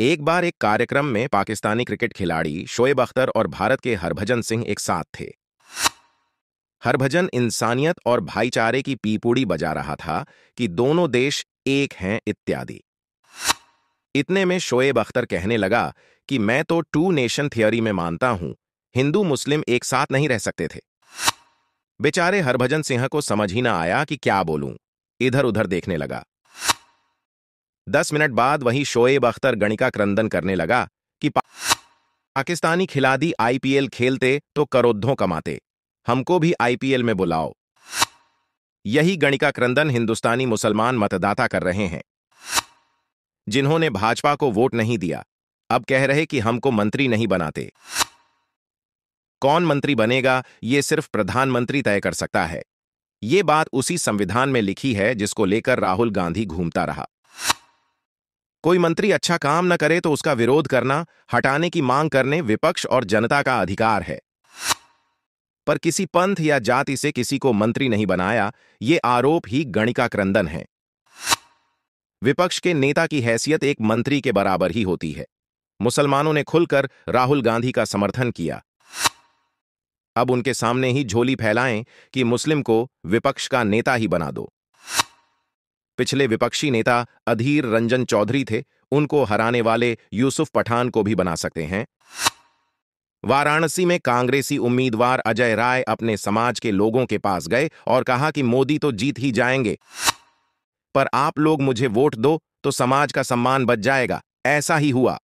एक बार एक कार्यक्रम में पाकिस्तानी क्रिकेट खिलाड़ी शोएब अख्तर और भारत के हरभजन सिंह एक साथ थे हरभजन इंसानियत और भाईचारे की पीपुड़ी बजा रहा था कि दोनों देश एक हैं इत्यादि इतने में शोएब अख्तर कहने लगा कि मैं तो टू नेशन थियोरी में मानता हूं हिंदू मुस्लिम एक साथ नहीं रह सकते थे बेचारे हरभजन सिंह को समझ ही ना आया कि क्या बोलूं इधर उधर देखने लगा दस मिनट बाद वहीं शोएब अख्तर गणिका क्रंदन करने लगा कि पा... पाकिस्तानी खिलाड़ी आईपीएल खेलते तो करोधों कमाते हमको भी आईपीएल में बुलाओ यही गणिका क्रंदन हिंदुस्तानी मुसलमान मतदाता कर रहे हैं जिन्होंने भाजपा को वोट नहीं दिया अब कह रहे कि हमको मंत्री नहीं बनाते कौन मंत्री बनेगा ये सिर्फ प्रधानमंत्री तय कर सकता है ये बात उसी संविधान में लिखी है जिसको लेकर राहुल गांधी घूमता रहा कोई मंत्री अच्छा काम न करे तो उसका विरोध करना हटाने की मांग करने विपक्ष और जनता का अधिकार है पर किसी पंथ या जाति से किसी को मंत्री नहीं बनाया ये आरोप ही गणिका क्रंदन है विपक्ष के नेता की हैसियत एक मंत्री के बराबर ही होती है मुसलमानों ने खुलकर राहुल गांधी का समर्थन किया अब उनके सामने ही झोली फैलाएं कि मुस्लिम को विपक्ष का नेता ही बना दो पिछले विपक्षी नेता अधीर रंजन चौधरी थे उनको हराने वाले यूसुफ पठान को भी बना सकते हैं वाराणसी में कांग्रेसी उम्मीदवार अजय राय अपने समाज के लोगों के पास गए और कहा कि मोदी तो जीत ही जाएंगे पर आप लोग मुझे वोट दो तो समाज का सम्मान बच जाएगा ऐसा ही हुआ